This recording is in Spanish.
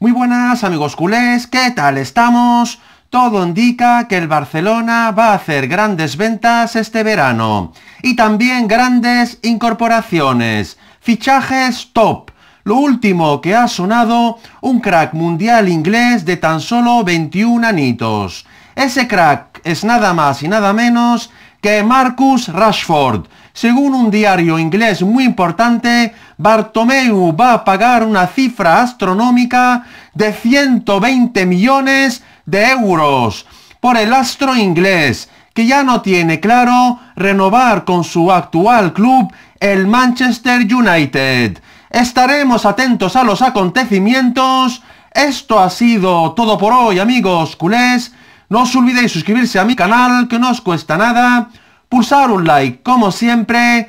Muy buenas amigos culés, ¿qué tal estamos? Todo indica que el Barcelona va a hacer grandes ventas este verano y también grandes incorporaciones, fichajes top. Lo último que ha sonado, un crack mundial inglés de tan solo 21 anitos. Ese crack es nada más y nada menos que Marcus Rashford, según un diario inglés muy importante Bartomeu va a pagar una cifra astronómica de 120 millones de euros por el astro inglés, que ya no tiene claro renovar con su actual club, el Manchester United. Estaremos atentos a los acontecimientos. Esto ha sido todo por hoy, amigos culés. No os olvidéis suscribirse a mi canal, que no os cuesta nada. Pulsar un like, como siempre